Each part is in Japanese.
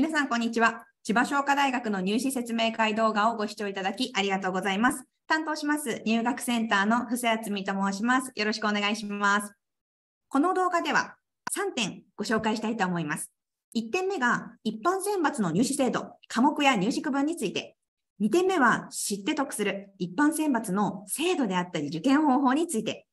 皆さん、こんにちは。千葉商科大学の入試説明会動画をご視聴いただきありがとうございます。担当します、入学センターの布施厚美と申します。よろしくお願いします。この動画では3点ご紹介したいと思います。1点目が一般選抜の入試制度、科目や入試区分について。2点目は知って得する一般選抜の制度であったり受験方法について。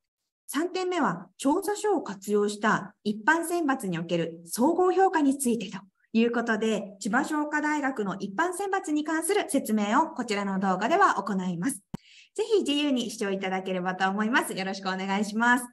3点目は調査書を活用した一般選抜における総合評価についてということで、千葉商科大学の一般選抜に関する説明をこちらの動画では行います。ぜひ自由に視聴いただければと思います。よろしくお願いします。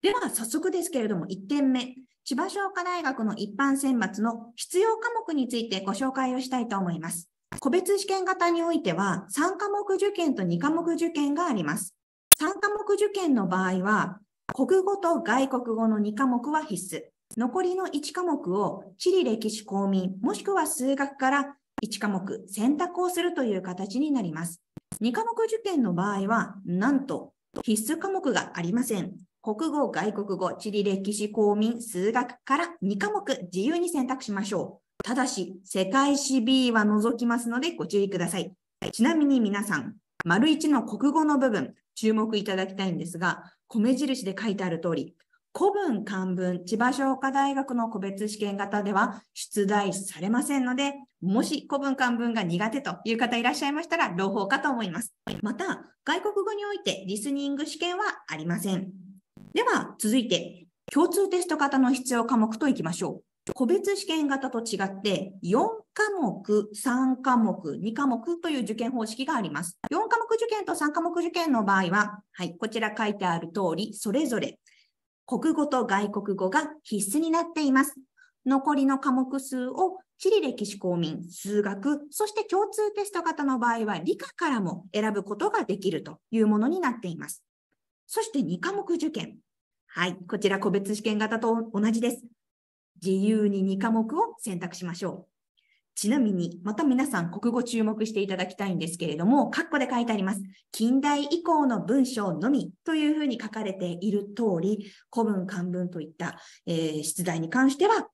では、早速ですけれども、1点目。千葉商科大学の一般選抜の必要科目についてご紹介をしたいと思います。個別試験型においては、3科目受験と2科目受験があります。3科目受験の場合は、国語と外国語の2科目は必須。残りの1科目を地理歴史公民、もしくは数学から1科目選択をするという形になります。2科目受験の場合は、なんと必須科目がありません。国語、外国語、地理歴史公民、数学から2科目自由に選択しましょう。ただし、世界史 B は除きますのでご注意ください。ちなみに皆さん、丸1の国語の部分、注目いただきたいんですが、米印で書いてある通り、古文漢文千葉商科大学の個別試験型では出題されませんので、もし古文漢文が苦手という方いらっしゃいましたら朗報かと思います。また、外国語においてリスニング試験はありません。では、続いて、共通テスト型の必要科目といきましょう。個別試験型と違って、4科目、3科目、2科目という受験方式があります。4科目受験と3科目受験の場合は、はい、こちら書いてある通り、それぞれ国語と外国語が必須になっています。残りの科目数を地理歴史公民、数学、そして共通テスト型の場合は理科からも選ぶことができるというものになっています。そして2科目受験。はい、こちら個別試験型と同じです。自由に2科目を選択しましょう。ちなみに、また皆さん、国語注目していただきたいんですけれども、括弧で書いてあります。近代以降の文章のみというふうに書かれている通り、古文、漢文といった、えー、出題に関しては、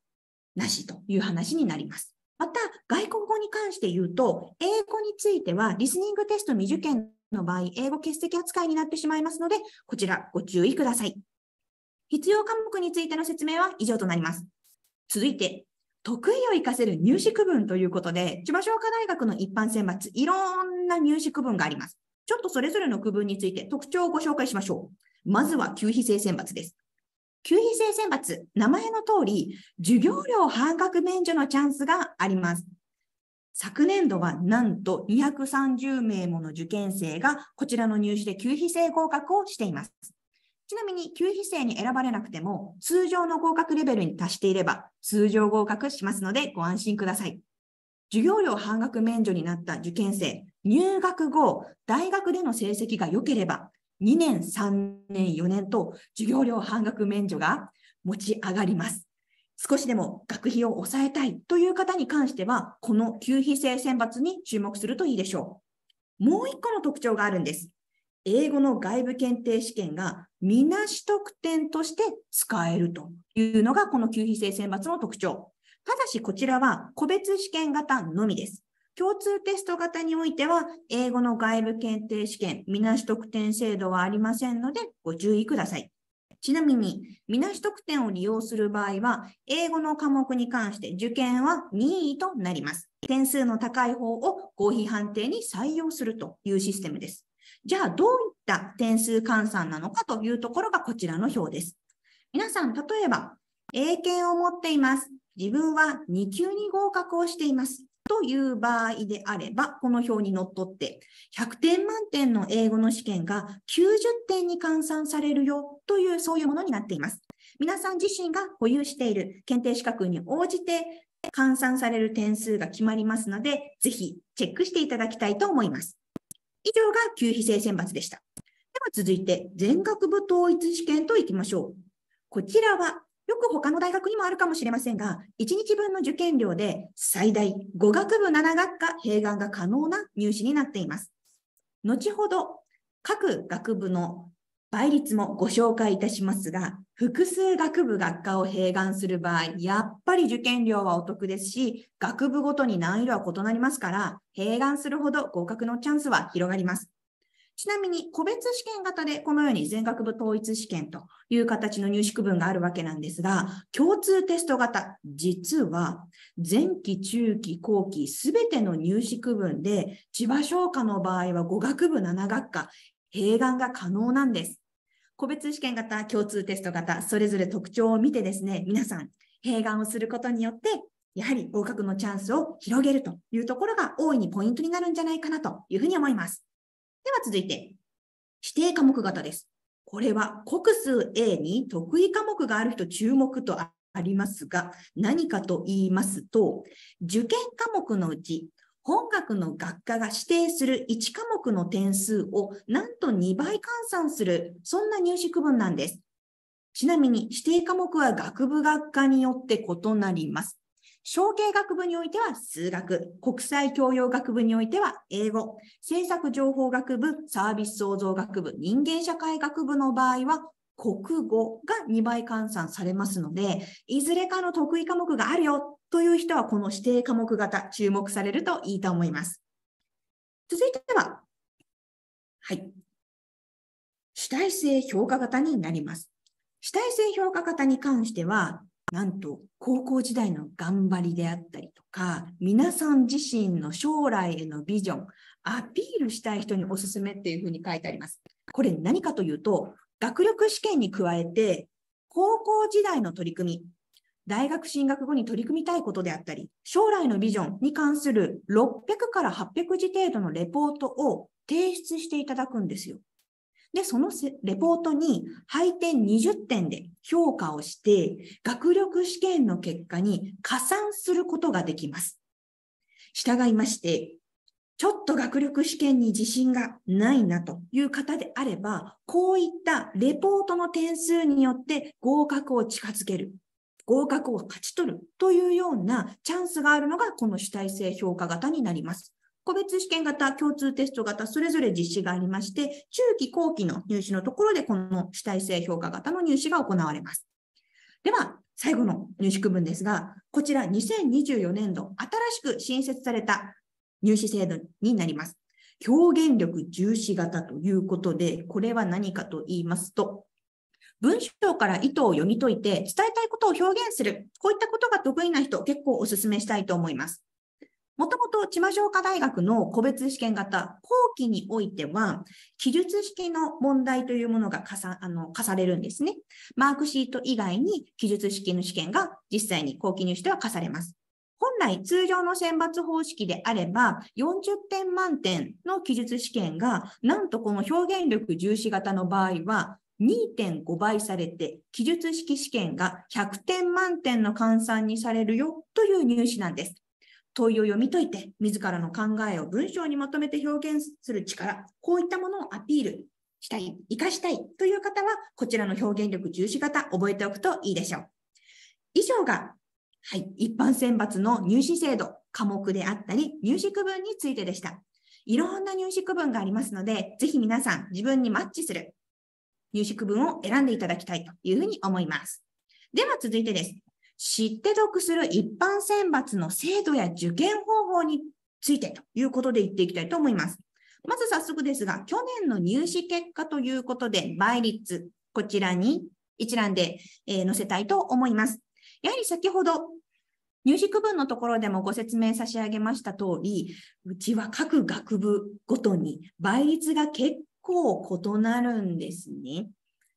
なしという話になります。また、外国語に関して言うと、英語については、リスニングテスト未受験の場合、英語欠席扱いになってしまいますので、こちらご注意ください。必要科目についての説明は以上となります。続いて、得意を活かせる入試区分ということで、千葉商科大学の一般選抜、いろんな入試区分があります。ちょっとそれぞれの区分について特徴をご紹介しましょう。まずは給費制選抜です。給費制選抜、名前の通り、授業料半額免除のチャンスがあります。昨年度はなんと230名もの受験生がこちらの入試で給費制合格をしています。ちなみに、給費生に選ばれなくても、通常の合格レベルに達していれば、通常合格しますので、ご安心ください。授業料半額免除になった受験生、入学後、大学での成績が良ければ、2年、3年、4年と授業料半額免除が持ち上がります。少しでも学費を抑えたいという方に関しては、この給費制選抜に注目するといいでしょう。もう一個の特徴があるんです。英語の外部検定試験がみなし得点として使えるというのがこの給費性選抜の特徴。ただしこちらは個別試験型のみです。共通テスト型においては、英語の外部検定試験、みなし得点制度はありませんので、ご注意ください。ちなみに、みなし得点を利用する場合は、英語の科目に関して受験は任意となります。点数の高い方を合否判定に採用するというシステムです。じゃあどういった点数換算なのかというところがこちらの表です。皆さん、例えば、英検を持っています。自分は2級に合格をしています。という場合であれば、この表にのっとって、100点満点の英語の試験が90点に換算されるよという、そういうものになっています。皆さん自身が保有している検定資格に応じて換算される点数が決まりますので、ぜひチェックしていただきたいと思います。以上が旧非正選抜でした。では続いて、全学部統一試験といきましょう。こちらは、よく他の大学にもあるかもしれませんが、1日分の受験料で最大5学部7学科併願が可能な入試になっています。後ほど、各学部の倍率もご紹介いたしますが、複数学部学科を併願する場合、やっぱり受験料はお得ですし、学部ごとに難易度は異なりますから、併願するほど合格のチャンスは広がります。ちなみに、個別試験型でこのように全学部統一試験という形の入試区分があるわけなんですが、共通テスト型、実は前期、中期、後期、すべての入試区分で、千葉商科の場合は5学部7学科、併願が可能なんです。個別試験型、共通テスト型、それぞれ特徴を見てですね、皆さん、併願をすることによって、やはり合格のチャンスを広げるというところが大いにポイントになるんじゃないかなというふうに思います。では続いて、指定科目型です。これは国数 A に得意科目がある人注目とありますが、何かと言いますと、受験科目のうち本学の学科が指定する1科目の点数をなんと2倍換算する、そんな入試区分なんです。ちなみに指定科目は学部学科によって異なります。小計学部においては数学、国際教養学部においては英語、政策情報学部、サービス創造学部、人間社会学部の場合は国語が2倍換算されますので、いずれかの得意科目があるよという人は、この指定科目型、注目されるといいと思います。続いては、はい。主体性評価型になります。主体性評価型に関しては、なんと高校時代の頑張りであったりとか、皆さん自身の将来へのビジョン、アピールしたい人におすすめっていうふうに書いてあります。これ何かというと、学力試験に加えて、高校時代の取り組み、大学進学後に取り組みたいことであったり、将来のビジョンに関する600から800字程度のレポートを提出していただくんですよ。で、そのレポートに配点20点で評価をして、学力試験の結果に加算することができます。従いまして、ちょっと学力試験に自信がないなという方であれば、こういったレポートの点数によって合格を近づける、合格を勝ち取るというようなチャンスがあるのが、この主体性評価型になります。個別試験型、共通テスト型、それぞれ実施がありまして、中期後期の入試のところで、この主体性評価型の入試が行われます。では、最後の入試区分ですが、こちら2024年度、新しく新設された入試制度になります。表現力重視型ということで、これは何かと言いますと、文章から意図を読み解いて伝えたいことを表現する。こういったことが得意な人、結構お勧めしたいと思います。もともと千葉商科大学の個別試験型後期においては、記述式の問題というものが課さあの課されるんですね。マークシート以外に記述式の試験が実際に後期入試では課されます。来通常の選抜方式であれば40点満点の記述試験がなんとこの表現力重視型の場合は2.5倍されて記述式試験が100点満点の換算にされるよという入試なんです。問いを読み解いて自らの考えを文章にまとめて表現する力こういったものをアピールしたい活かしたいという方はこちらの表現力重視型覚えておくといいでしょう。以上がはい、一般選抜の入試制度、科目であったり、入試区分についてでした。いろんな入試区分がありますので、ぜひ皆さん自分にマッチする入試区分を選んでいただきたいというふうに思います。では続いてです。知って得する一般選抜の制度や受験方法についてということで言っていきたいと思います。まず早速ですが、去年の入試結果ということで、倍率、こちらに一覧で、え載せたいと思います。やはり先ほど入試区分のところでもご説明差し上げました通り、うちは各学部ごとに倍率が結構異なるんですね。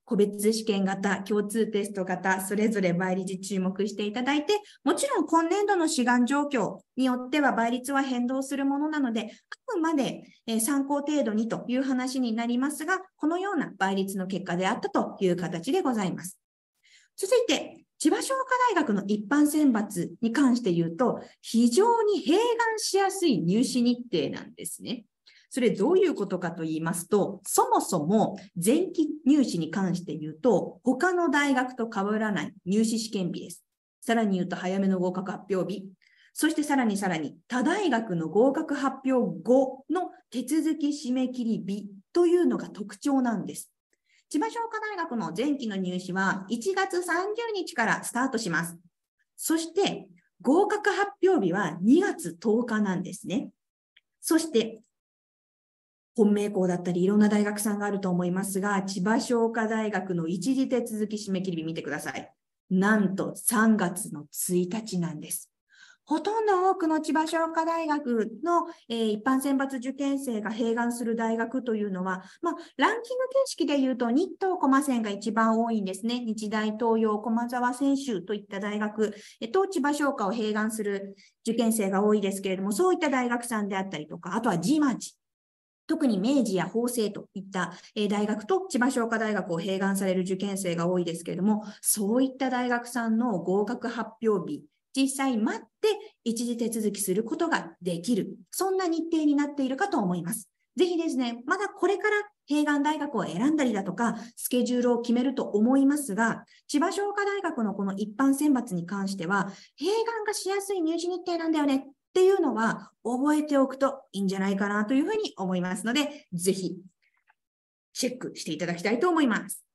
個別試験型、共通テスト型、それぞれ倍率注目していただいて、もちろん今年度の志願状況によっては倍率は変動するものなので、あくまで参考程度にという話になりますが、このような倍率の結果であったという形でございます。続いて、千葉商科大学の一般選抜に関して言うと、非常に併願しやすい入試日程なんですね。それどういうことかと言いますと、そもそも前期入試に関して言うと、他の大学と被らない入試試験日です。さらに言うと早めの合格発表日。そしてさらにさらに、他大学の合格発表後の手続き締め切り日というのが特徴なんです。千葉商科大学の前期の入試は1月30日からスタートします。そして合格発表日は2月10日なんですね。そして本命校だったりいろんな大学さんがあると思いますが、千葉商科大学の一時手続き締め切り日見てください。なんと3月の1日なんです。ほとんど多くの千葉商科大学の、えー、一般選抜受験生が併願する大学というのは、まあ、ランキング形式で言うと日東駒線が一番多いんですね。日大東洋駒沢専修といった大学、えー、と千葉商科を併願する受験生が多いですけれども、そういった大学さんであったりとか、あとは G マーチ特に明治や法政といった大学と千葉商科大学を併願される受験生が多いですけれども、そういった大学さんの合格発表日実際待って一時手続きすることができる。そんな日程になっているかと思います。ぜひですね、まだこれから併願大学を選んだりだとか、スケジュールを決めると思いますが、千葉商科大学のこの一般選抜に関しては、併願がしやすい入試日程なんだよねっていうのは覚えておくといいんじゃないかなというふうに思いますので、ぜひチェックしていただきたいと思います。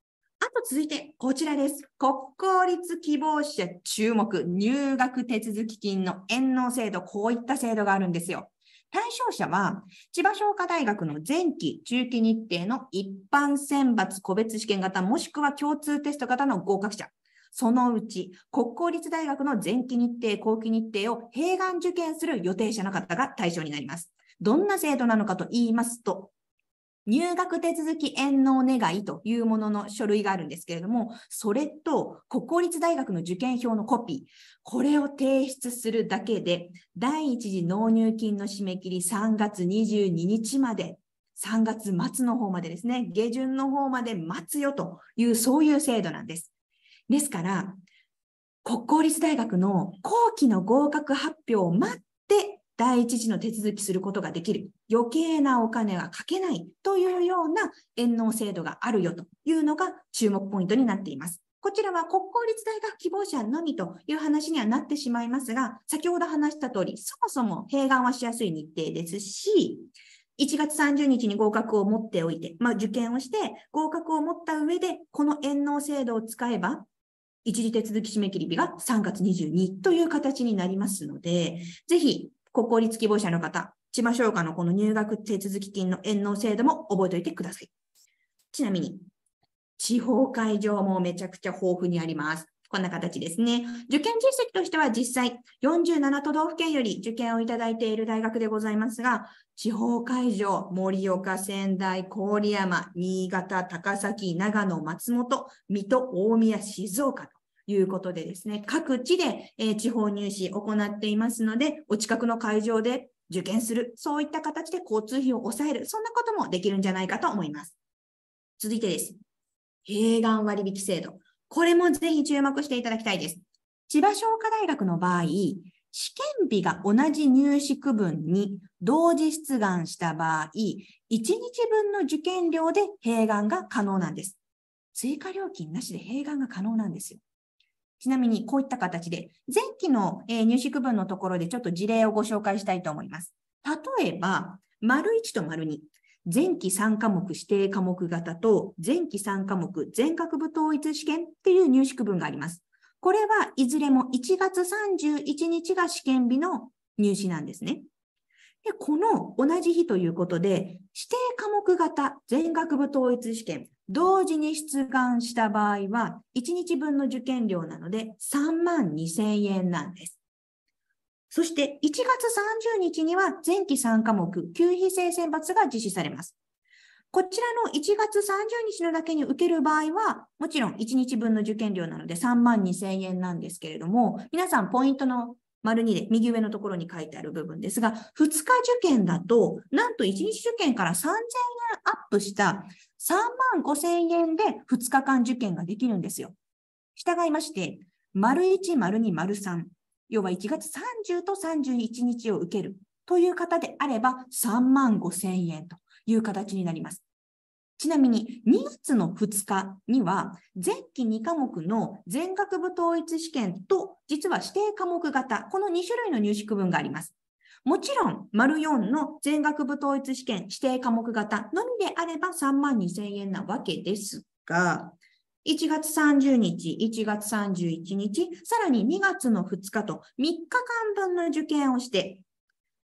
あと続いてこちらです。国公立希望者注目、入学手続金の延納制度、こういった制度があるんですよ。対象者は、千葉商科大学の前期、中期日程の一般選抜個別試験型、もしくは共通テスト型の合格者。そのうち、国公立大学の前期日程、後期日程を併願受験する予定者の方が対象になります。どんな制度なのかと言いますと、入学手続き縁納願いというものの書類があるんですけれども、それと国公立大学の受験票のコピー、これを提出するだけで、第一次納入金の締め切り3月22日まで、3月末の方までですね、下旬の方まで待つよという、そういう制度なんです。ですから、国公立大学の後期の合格発表を待って第一次の手続きすることができる。余計なお金はかけないというような延納制度があるよというのが注目ポイントになっています。こちらは国公立大学希望者のみという話にはなってしまいますが、先ほど話した通り、そもそも併願はしやすい日程ですし、1月30日に合格を持っておいて、まあ、受験をして合格を持った上で、この延納制度を使えば、一時手続き締め切り日が3月22という形になりますので、ぜひ国公立希望者の方、千葉商科のこの入学手続き金の延納制度も覚えておいてください。ちなみに、地方会場もめちゃくちゃ豊富にあります。こんな形ですね。受験実績としては実際47都道府県より受験をいただいている大学でございますが、地方会場、盛岡、仙台、郡山、新潟、高崎、長野、松本、水戸、大宮、静岡ということでですね、各地で、え地方入試行っていますので、お近くの会場で受験する、そういった形で交通費を抑える、そんなこともできるんじゃないかと思います。続いてです。併願割引制度。これもぜひ注目していただきたいです。千葉商科大学の場合、試験日が同じ入試区分に同時出願した場合、1日分の受験料で併願が可能なんです。追加料金なしで併願が可能なんですよ。ちなみにこういった形で、前期の、え入試区分のところでちょっと事例をご紹介したいと思います。例えば、丸1と丸2。前期3科目指定科目型と前期3科目全学部統一試験っていう入試区分があります。これはいずれも1月31日が試験日の入試なんですね。でこの同じ日ということで、指定科目型全学部統一試験、同時に出願した場合は、1日分の受験料なので3万2000円なんです。そして1月30日には前期3科目、給費生選抜が実施されます。こちらの1月30日のだけに受ける場合は、もちろん1日分の受験料なので3万2000円なんですけれども、皆さんポイントの丸2で右上のところに書いてある部分ですが、2日受験だと、なんと1日受験から3000円アップした3万5000円で2日間受験ができるんですよ。従いまして、丸1、丸2、丸3、要は1月30と31日を受けるという方であれば3万5000円という形になります。ちなみに2月の2日には前期2科目の全学部統一試験と実は指定科目型、この2種類の入試区分があります。もちろん、丸4の全学部統一試験指定科目型のみであれば3万2000円なわけですが、1月30日、1月31日、さらに2月の2日と3日間分の受験をして、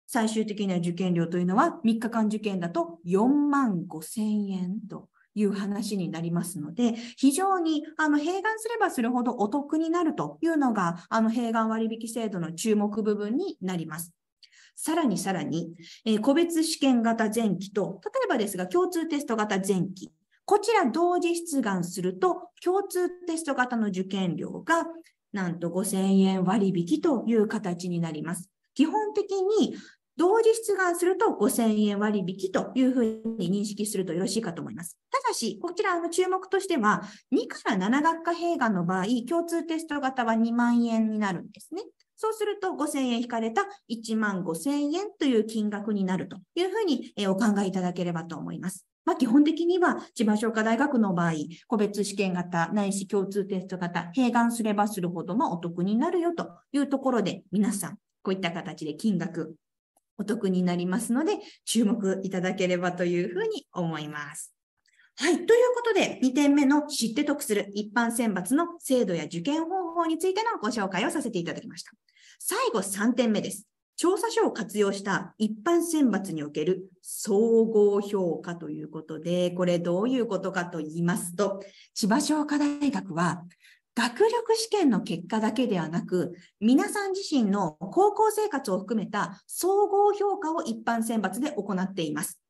最終的な受験料というのは3日間受験だと4万5千円という話になりますので、非常にあの併願すればするほどお得になるというのが、あの併願割引制度の注目部分になります。さらにさらに、えー、個別試験型前期と、例えばですが、共通テスト型前期。こちら同時出願すると、共通テスト型の受験料が、なんと5000円割引という形になります。基本的に同時出願すると5000円割引というふうに認識するとよろしいかと思います。ただし、こちらの注目としては、2から7学科併願の場合、共通テスト型は2万円になるんですね。そうすると5000円引かれた1万5000円という金額になるというふうにお考えいただければと思います。まあ、基本的には千葉商科大学の場合、個別試験型、ないし共通テスト型、併願すればするほどもお得になるよというところで、皆さん、こういった形で金額お得になりますので、注目いただければというふうに思います。はい。ということで、2点目の知って得する一般選抜の制度や受験方法についてのご紹介をさせていただきました。最後3点目です。調査書を活用した一般選抜における総合評価ということで、これどういうことかと言いますと、千葉商科大学は学力試験の結果だけではなく、皆さん自身の高校生活を含めた総合評価を一般選抜で行っています。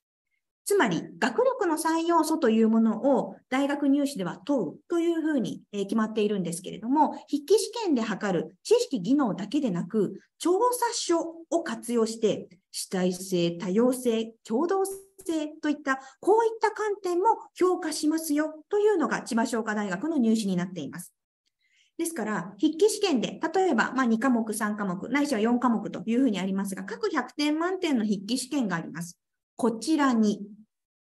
つまり、学力の3要素というものを大学入試では問うというふうに決まっているんですけれども、筆記試験で測る知識技能だけでなく、調査書を活用して、主体性、多様性、共同性といった、こういった観点も評価しますよというのが千葉商科大学の入試になっています。ですから、筆記試験で、例えば、まあ、2科目、3科目、ないしは4科目というふうにありますが、各100点満点の筆記試験があります。こちらに、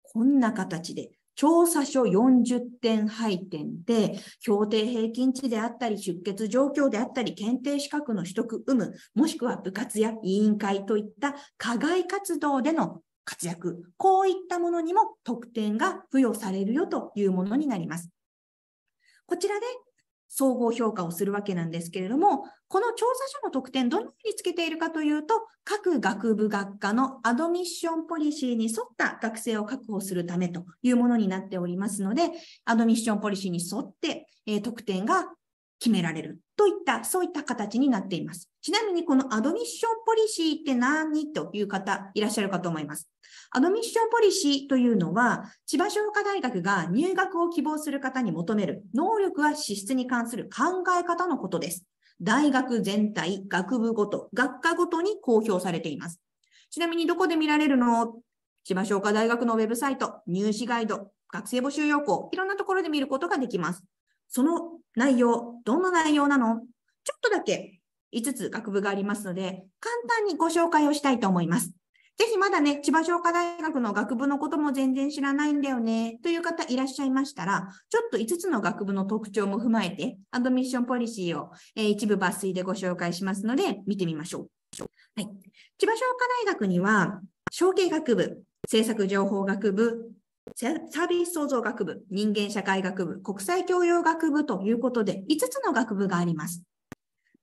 こんな形で、調査書40点配点で、評定平均値であったり、出欠状況であったり、検定資格の取得有無、もしくは部活や委員会といった課外活動での活躍、こういったものにも得点が付与されるよというものになります。こちらで総合評価をするわけなんですけれども、この調査書の特典、どのようにつけているかというと、各学部学科のアドミッションポリシーに沿った学生を確保するためというものになっておりますので、アドミッションポリシーに沿って、えー、特典が決められるといった、そういった形になっています。ちなみにこのアドミッションポリシーって何という方いらっしゃるかと思います。アドミッションポリシーというのは、千葉商科大学が入学を希望する方に求める能力は資質に関する考え方のことです。大学全体、学部ごと、学科ごとに公表されています。ちなみにどこで見られるの千葉商科大学のウェブサイト、入試ガイド、学生募集要項、いろんなところで見ることができます。その内容、どんな内容なのちょっとだけ5つ学部がありますので、簡単にご紹介をしたいと思います。ぜひまだね、千葉商科大学の学部のことも全然知らないんだよね、という方いらっしゃいましたら、ちょっと5つの学部の特徴も踏まえて、アドミッションポリシーを、え一部抜粋でご紹介しますので、見てみましょう。はい、千葉商科大学には、商計学部、政策情報学部、サービス創造学部、人間社会学部、国際教養学部ということで、5つの学部があります。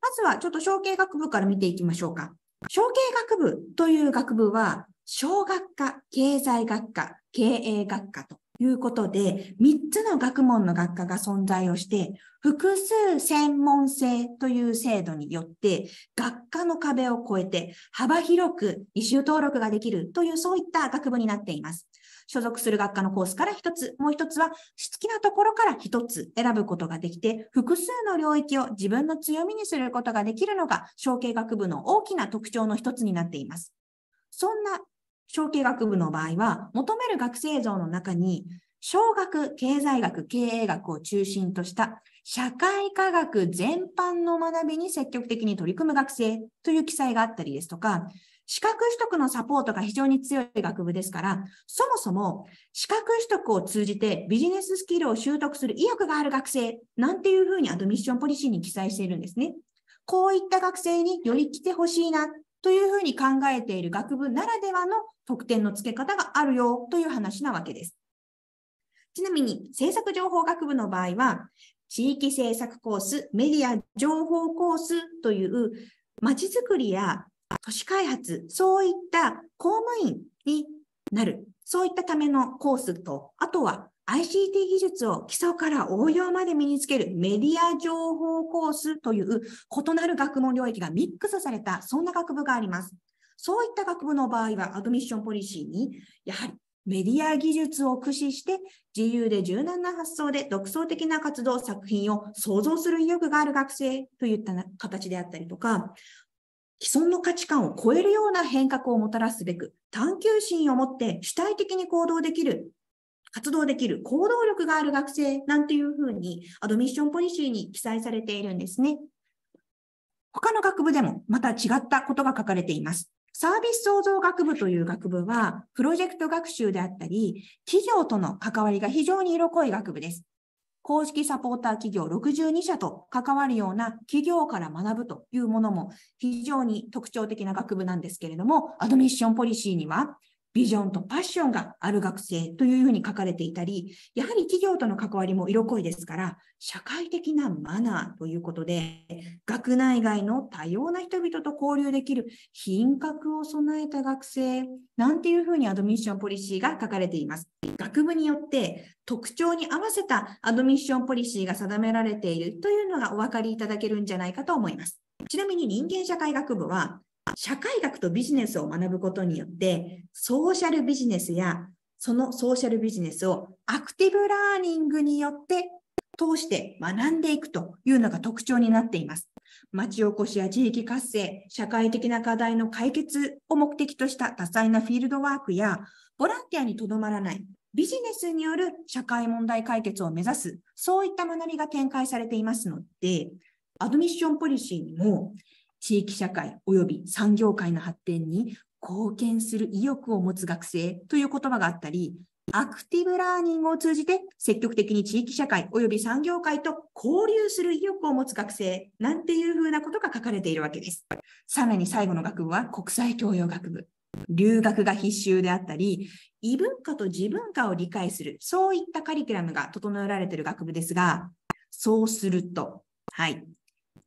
まずはちょっと小計学部から見ていきましょうか。小計学部という学部は、小学科、経済学科、経営学科ということで、3つの学問の学科が存在をして、複数専門性という制度によって、学科の壁を越えて幅広く異臭登録ができるという、そういった学部になっています。所属する学科のコースから一つ、もう一つは好きなところから一つ選ぶことができて、複数の領域を自分の強みにすることができるのが、小計学部の大きな特徴の一つになっています。そんな小計学部の場合は、求める学生像の中に、小学、経済学、経営学を中心とした社会科学全般の学びに積極的に取り組む学生という記載があったりですとか、資格取得のサポートが非常に強い学部ですから、そもそも資格取得を通じてビジネススキルを習得する意欲がある学生なんていうふうにアドミッションポリシーに記載しているんですね。こういった学生により来てほしいなというふうに考えている学部ならではの特典の付け方があるよという話なわけです。ちなみに政策情報学部の場合は、地域政策コース、メディア情報コースというまちづくりや都市開発、そういった公務員になる、そういったためのコースと、あとは ICT 技術を基礎から応用まで身につけるメディア情報コースという異なる学問領域がミックスされた、そんな学部があります。そういった学部の場合は、アドミッションポリシーに、やはりメディア技術を駆使して、自由で柔軟な発想で独創的な活動、作品を創造する意欲がある学生といった形であったりとか、既存の価値観を超えるような変革をもたらすべく、探求心を持って主体的に行動できる、活動できる行動力がある学生なんていうふうに、アドミッションポリシーに記載されているんですね。他の学部でもまた違ったことが書かれています。サービス創造学部という学部は、プロジェクト学習であったり、企業との関わりが非常に色濃い学部です。公式サポーター企業62社と関わるような企業から学ぶというものも非常に特徴的な学部なんですけれども、アドミッションポリシーにはビジョンとパッションがある学生というふうに書かれていたり、やはり企業との関わりも色濃いですから、社会的なマナーということで、学内外の多様な人々と交流できる品格を備えた学生なんていうふうにアドミッションポリシーが書かれています。学部によって特徴に合わせたアドミッションポリシーが定められているというのがお分かりいただけるんじゃないかと思います。ちなみに人間社会学部は社会学とビジネスを学ぶことによって、ソーシャルビジネスやそのソーシャルビジネスをアクティブラーニングによって通して学んでいくというのが特徴になっています。町おこしや地域活性、社会的な課題の解決を目的とした多彩なフィールドワークや、ボランティアにとどまらない、ビジネスによる社会問題解決を目指す、そういった学びが展開されていますので、アドミッションポリシーにも、地域社会及び産業界の発展に貢献する意欲を持つ学生という言葉があったり、アクティブラーニングを通じて積極的に地域社会及び産業界と交流する意欲を持つ学生なんていうふうなことが書かれているわけです。さらに最後の学部は国際教養学部。留学が必修であったり、異文化と自文化を理解する、そういったカリキュラムが整えられている学部ですが、そうすると、はい、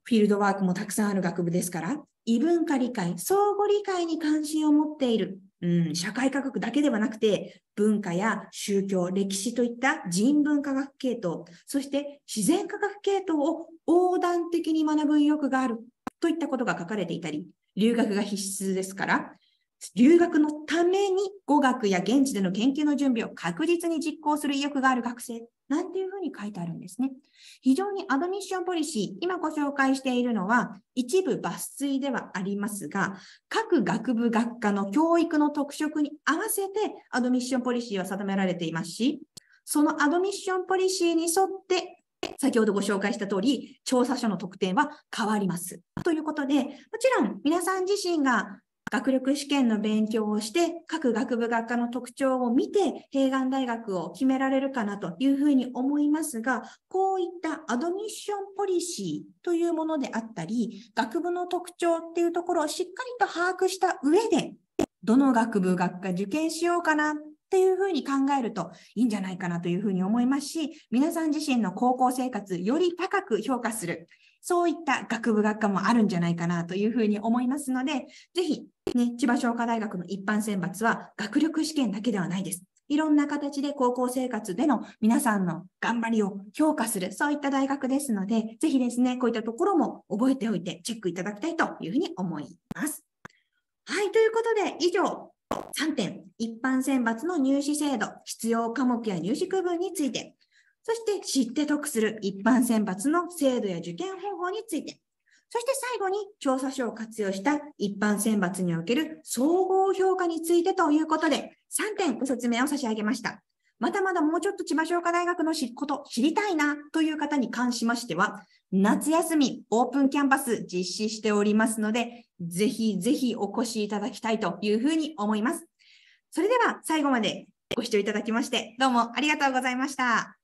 フィールドワークもたくさんある学部ですから、異文化理解、相互理解に関心を持っている。うん、社会科学だけではなくて、文化や宗教、歴史といった人文科学系統、そして自然科学系統を横断的に学ぶ意欲があるといったことが書かれていたり、留学が必須ですから、留学のために語学や現地での研究の準備を確実に実行する意欲がある学生なんていうふうに書いてあるんですね。非常にアドミッションポリシー、今ご紹介しているのは一部抜粋ではありますが、各学部学科の教育の特色に合わせてアドミッションポリシーは定められていますし、そのアドミッションポリシーに沿って先ほどご紹介した通り、調査書の特典は変わります。ということで、もちろん皆さん自身が学力試験の勉強をして、各学部学科の特徴を見て、併願大学を決められるかなというふうに思いますが、こういったアドミッションポリシーというものであったり、学部の特徴っていうところをしっかりと把握した上で、どの学部学科受験しようかなっていうふうに考えるといいんじゃないかなというふうに思いますし、皆さん自身の高校生活より高く評価する、そういった学部学科もあるんじゃないかなというふうに思いますので、ぜひね、千葉商科大学の一般選抜は学力試験だけではないです。いろんな形で高校生活での皆さんの頑張りを評価する、そういった大学ですので、ぜひですね、こういったところも覚えておいてチェックいただきたいというふうに思います。はい、ということで以上、3点、一般選抜の入試制度、必要科目や入試区分について、そして知って得する一般選抜の制度や受験方法について、そして最後に調査書を活用した一般選抜における総合評価についてということで3点ご説明を差し上げました。まだまだもうちょっと千葉商科大学のこと知りたいなという方に関しましては、夏休みオープンキャンパス実施しておりますので、ぜひぜひお越しいただきたいというふうに思います。それでは最後までご視聴いただきまして、どうもありがとうございました。